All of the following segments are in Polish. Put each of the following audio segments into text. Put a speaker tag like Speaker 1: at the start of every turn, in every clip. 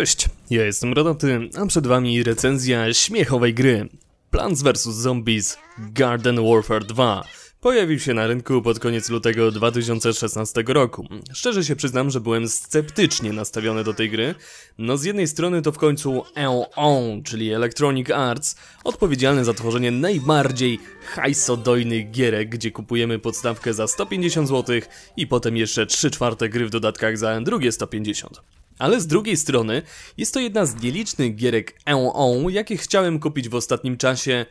Speaker 1: Cześć, ja jestem Rodoty, a przed wami recenzja śmiechowej gry Plants vs Zombies Garden Warfare 2 Pojawił się na rynku pod koniec lutego 2016 roku. Szczerze się przyznam, że byłem sceptycznie nastawiony do tej gry. No z jednej strony to w końcu EON, czyli Electronic Arts, odpowiedzialny za tworzenie najbardziej hajsodojnych gierek, gdzie kupujemy podstawkę za 150 zł i potem jeszcze 3 czwarte gry w dodatkach za drugie 150. Ale z drugiej strony jest to jedna z nielicznych gierek E.O. jakie chciałem kupić w ostatnim czasie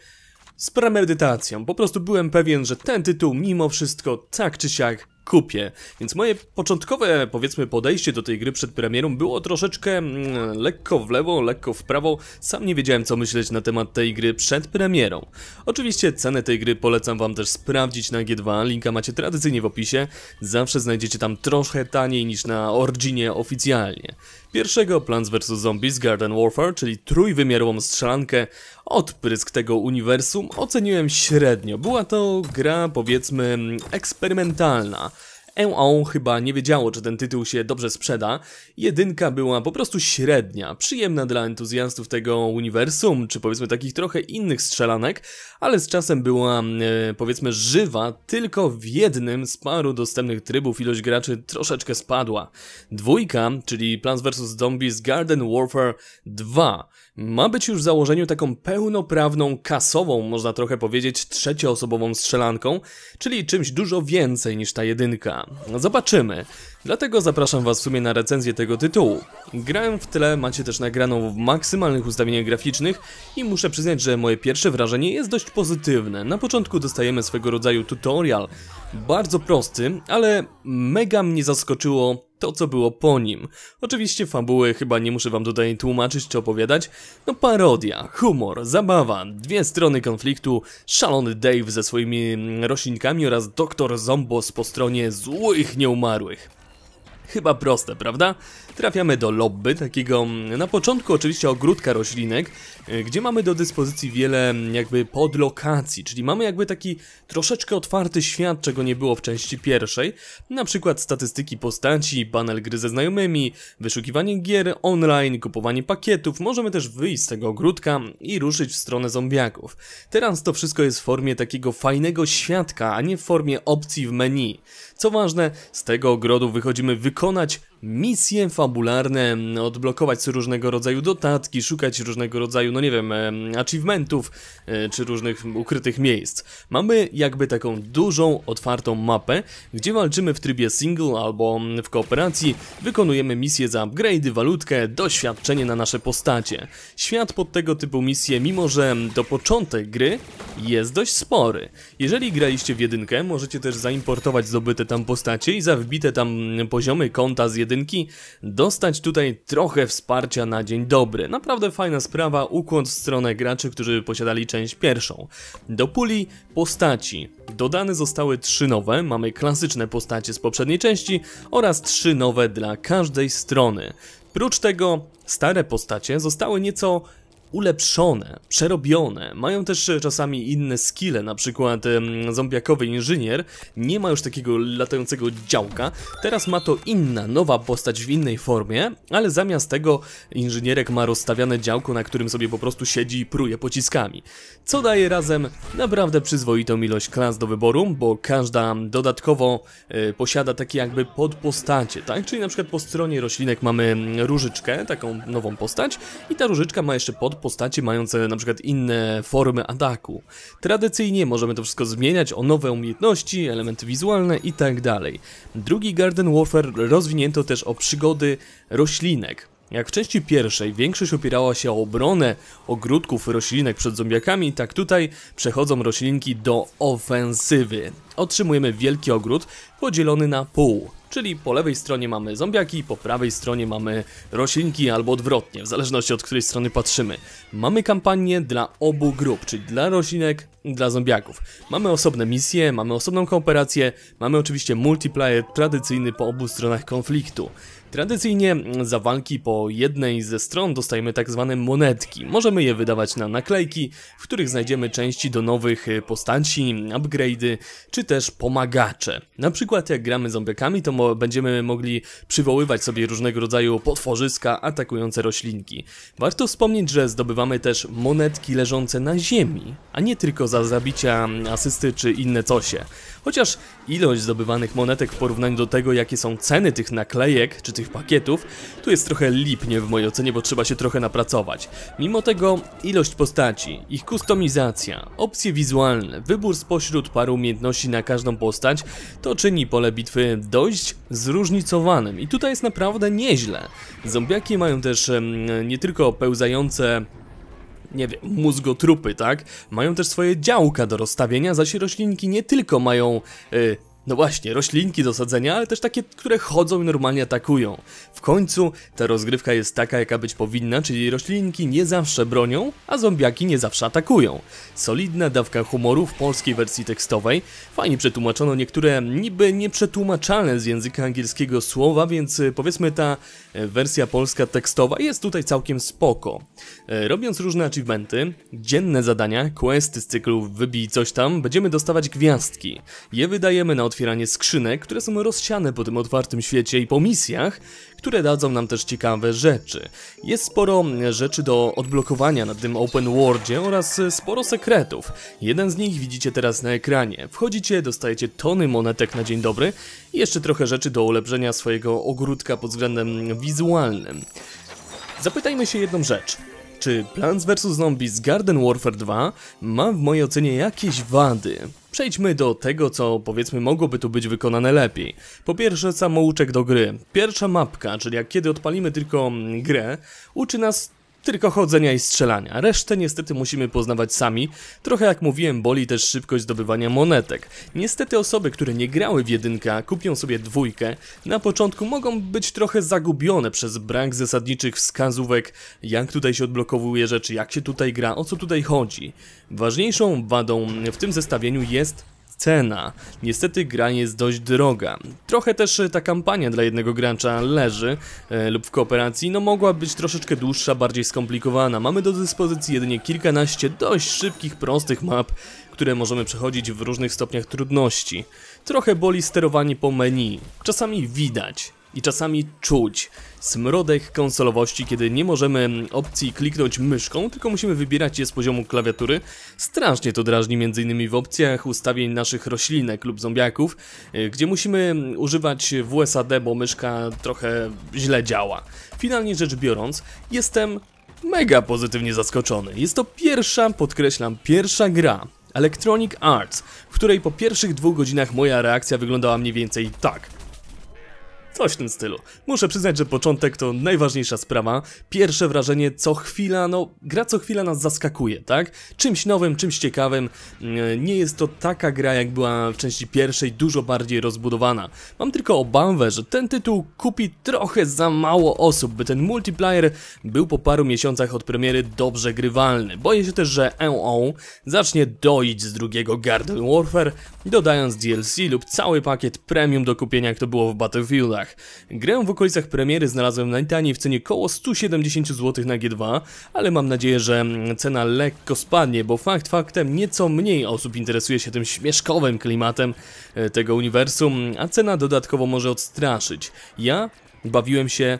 Speaker 1: z premedytacją. Po prostu byłem pewien, że ten tytuł mimo wszystko tak czy siak kupię. Więc moje początkowe, powiedzmy, podejście do tej gry przed premierą było troszeczkę mm, lekko w lewo, lekko w prawo. Sam nie wiedziałem, co myśleć na temat tej gry przed premierą. Oczywiście cenę tej gry polecam wam też sprawdzić na G2, linka macie tradycyjnie w opisie. Zawsze znajdziecie tam trochę taniej niż na Orginie oficjalnie. Pierwszego Plants vs Zombies Garden Warfare, czyli trójwymiarową strzelankę odprysk tego uniwersum oceniłem średnio. Była to gra powiedzmy eksperymentalna. EON chyba nie wiedziało, czy ten tytuł się dobrze sprzeda. Jedynka była po prostu średnia, przyjemna dla entuzjastów tego uniwersum, czy powiedzmy takich trochę innych strzelanek, ale z czasem była mm, e, powiedzmy żywa tylko w jednym z paru dostępnych trybów ilość graczy troszeczkę spadła. Dwójka, czyli Plants vs. Zombies Garden Warfare 2 ma być już w założeniu taką pełnoprawną, kasową, można trochę powiedzieć, trzecioosobową strzelanką, czyli czymś dużo więcej niż ta jedynka. No zobaczymy. Dlatego zapraszam was w sumie na recenzję tego tytułu. Grałem w tle, macie też nagraną w maksymalnych ustawieniach graficznych i muszę przyznać, że moje pierwsze wrażenie jest dość pozytywne. Na początku dostajemy swego rodzaju tutorial, bardzo prosty, ale mega mnie zaskoczyło to, co było po nim. Oczywiście fabuły chyba nie muszę wam tutaj tłumaczyć czy opowiadać. No parodia, humor, zabawa, dwie strony konfliktu, szalony Dave ze swoimi roślinkami oraz doktor Zombos po stronie złych nieumarłych. Chyba proste, prawda? Trafiamy do lobby, takiego na początku oczywiście ogródka roślinek, E, gdzie mamy do dyspozycji wiele mm, jakby podlokacji, czyli mamy jakby taki troszeczkę otwarty świat, czego nie było w części pierwszej, na przykład statystyki postaci, panel gry ze znajomymi, wyszukiwanie gier online, kupowanie pakietów, możemy też wyjść z tego ogródka i ruszyć w stronę zombiaków. Teraz to wszystko jest w formie takiego fajnego świadka, a nie w formie opcji w menu. Co ważne, z tego ogrodu wychodzimy wykonać misje fabularne, odblokować różnego rodzaju dotatki, szukać różnego rodzaju, no nie wiem, achievementów e, czy różnych ukrytych miejsc. Mamy jakby taką dużą, otwartą mapę, gdzie walczymy w trybie single albo w kooperacji, wykonujemy misje za upgrade, walutkę, doświadczenie na nasze postacie. Świat pod tego typu misje, mimo że do początek gry jest dość spory. Jeżeli graliście w jedynkę, możecie też zaimportować zdobyte tam postacie i za wbite tam poziomy konta z jedynki jedynki, dostać tutaj trochę wsparcia na dzień dobry. Naprawdę fajna sprawa, ukłon w stronę graczy, którzy posiadali część pierwszą. Do puli postaci. Dodane zostały trzy nowe, mamy klasyczne postacie z poprzedniej części oraz trzy nowe dla każdej strony. Prócz tego stare postacie zostały nieco ulepszone, przerobione, mają też e, czasami inne skille, na przykład zombiakowy inżynier nie ma już takiego latającego działka, teraz ma to inna, nowa postać w innej formie, ale zamiast tego inżynierek ma rozstawiane działko, na którym sobie po prostu siedzi i pruje pociskami, co daje razem naprawdę przyzwoitą ilość klas do wyboru, bo każda dodatkowo y, posiada takie jakby podpostacie, tak? Czyli na przykład po stronie roślinek mamy mm, różyczkę, taką nową postać i ta różyczka ma jeszcze pod postaci mające na przykład inne formy ataku. Tradycyjnie możemy to wszystko zmieniać o nowe umiejętności, elementy wizualne itd. Tak Drugi Garden Warfare rozwinięto też o przygody roślinek. Jak w części pierwszej większość opierała się o obronę ogródków roślinek przed zombiakami, tak tutaj przechodzą roślinki do ofensywy. Otrzymujemy wielki ogród podzielony na pół. Czyli po lewej stronie mamy zombiaki, po prawej stronie mamy roślinki albo odwrotnie, w zależności od której strony patrzymy. Mamy kampanię dla obu grup, czyli dla roślinek, dla zombiaków. Mamy osobne misje, mamy osobną kooperację, mamy oczywiście multiplayer tradycyjny po obu stronach konfliktu. Tradycyjnie za walki po jednej ze stron dostajemy tak zwane monetki. Możemy je wydawać na naklejki, w których znajdziemy części do nowych postaci, upgrade'y, czy też pomagacze. Na przykład jak gramy zombiekami, to będziemy mogli przywoływać sobie różnego rodzaju potworzyska atakujące roślinki. Warto wspomnieć, że zdobywamy też monetki leżące na ziemi, a nie tylko za zabicia, asysty czy inne cosie. Chociaż ilość zdobywanych monetek w porównaniu do tego, jakie są ceny tych naklejek, czy tych pakietów, tu jest trochę lipnie w mojej ocenie, bo trzeba się trochę napracować. Mimo tego ilość postaci, ich kustomizacja, opcje wizualne, wybór spośród paru umiejętności na każdą postać, to czyni pole bitwy dość zróżnicowanym i tutaj jest naprawdę nieźle. Zombiaki mają też nie tylko pełzające nie wiem, mózgotrupy, tak? Mają też swoje działka do rozstawienia, zaś roślinki nie tylko mają y, no właśnie, roślinki do sadzenia, ale też takie, które chodzą i normalnie atakują. W końcu ta rozgrywka jest taka, jaka być powinna, czyli roślinki nie zawsze bronią, a zombiaki nie zawsze atakują. Solidna dawka humoru w polskiej wersji tekstowej. Fajnie przetłumaczono niektóre niby nieprzetłumaczalne z języka angielskiego słowa, więc y, powiedzmy ta y, wersja polska tekstowa jest tutaj całkiem spoko. Y, robiąc różne achievementy, dzienne zadania, questy z cyklu wybij coś tam, będziemy dostawać gwiazdki. Je wydajemy na otwieranie otwieranie skrzynek, które są rozsiane po tym otwartym świecie i po misjach, które dadzą nam też ciekawe rzeczy. Jest sporo mm, rzeczy do odblokowania na tym open worldzie oraz e, sporo sekretów. Jeden z nich widzicie teraz na ekranie. Wchodzicie, dostajecie tony monetek na dzień dobry i jeszcze trochę rzeczy do ulepszenia swojego ogródka pod względem wizualnym. Zapytajmy się jedną rzecz. Czy Plants vs. Zombies Garden Warfare 2 ma w mojej ocenie jakieś wady? Przejdźmy do tego, co powiedzmy mogłoby tu być wykonane lepiej. Po pierwsze, samouczek do gry. Pierwsza mapka, czyli jak kiedy odpalimy tylko mm, grę, uczy nas tylko chodzenia i strzelania. Resztę niestety musimy poznawać sami. Trochę jak mówiłem, boli też szybkość zdobywania monetek. Niestety osoby, które nie grały w jedynkę, kupią sobie dwójkę, na początku mogą być trochę zagubione przez brak zasadniczych wskazówek, jak tutaj się odblokowuje rzeczy, jak się tutaj gra, o co tutaj chodzi. Ważniejszą wadą w tym zestawieniu jest cena. Niestety gra jest dość droga. Trochę też e, ta kampania dla jednego gracza leży e, lub w kooperacji, no mogła być troszeczkę dłuższa, bardziej skomplikowana. Mamy do dyspozycji jedynie kilkanaście dość szybkich, prostych map, które możemy przechodzić w różnych stopniach trudności. Trochę boli sterowanie po menu. Czasami widać, i czasami czuć smrodek konsolowości, kiedy nie możemy mm, opcji kliknąć myszką, tylko musimy wybierać je z poziomu klawiatury. Strasznie to drażni m.in. w opcjach ustawień naszych roślinek lub zombiaków, y, gdzie musimy mm, używać WSAD, bo myszka trochę źle działa. Finalnie rzecz biorąc, jestem mega pozytywnie zaskoczony. Jest to pierwsza, podkreślam, pierwsza gra, Electronic Arts, w której po pierwszych dwóch godzinach moja reakcja wyglądała mniej więcej tak. Coś w tym stylu. Muszę przyznać, że początek to najważniejsza sprawa. Pierwsze wrażenie co chwila, no gra co chwila nas zaskakuje, tak? Czymś nowym, czymś ciekawym. Mm, nie jest to taka gra jak była w części pierwszej, dużo bardziej rozbudowana. Mam tylko obawę, że ten tytuł kupi trochę za mało osób, by ten multiplayer był po paru miesiącach od premiery dobrze grywalny. Boję się też, że EO zacznie doić z drugiego Garden Warfare, dodając DLC lub cały pakiet premium do kupienia, jak to było w Battlefieldach. Grę w okolicach premiery znalazłem najtaniej w cenie koło 170 zł na G2, ale mam nadzieję, że mm, cena lekko spadnie, bo fakt faktem nieco mniej osób interesuje się tym śmieszkowym klimatem e, tego uniwersum, a cena dodatkowo może odstraszyć. Ja bawiłem się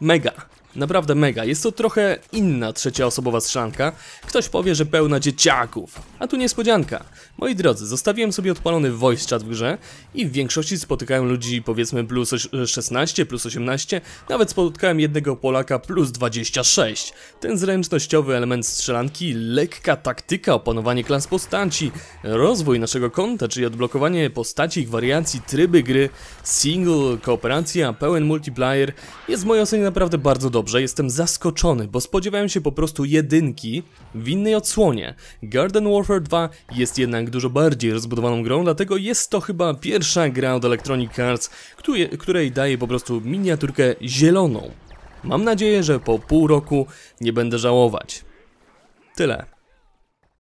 Speaker 1: mega. Naprawdę mega, jest to trochę inna trzecia osobowa strzelanka. Ktoś powie, że pełna dzieciaków. A tu niespodzianka. Moi drodzy, zostawiłem sobie odpalony voice chat w grze i w większości spotykałem ludzi powiedzmy plus 16, e, plus 18, nawet spotkałem jednego Polaka plus 26. Ten zręcznościowy element strzelanki, lekka taktyka, opanowanie klas postaci, rozwój naszego konta, czyli odblokowanie postaci, ich wariacji, tryby gry, single, kooperacja, pełen multiplayer jest w mojej ocenie naprawdę bardzo dobry dobrze, jestem zaskoczony, bo spodziewałem się po prostu jedynki w innej odsłonie. Garden Warfare 2 jest jednak dużo bardziej rozbudowaną grą, dlatego jest to chyba pierwsza gra od Electronic Arts, której, której daje po prostu miniaturkę zieloną. Mam nadzieję, że po pół roku nie będę żałować. Tyle.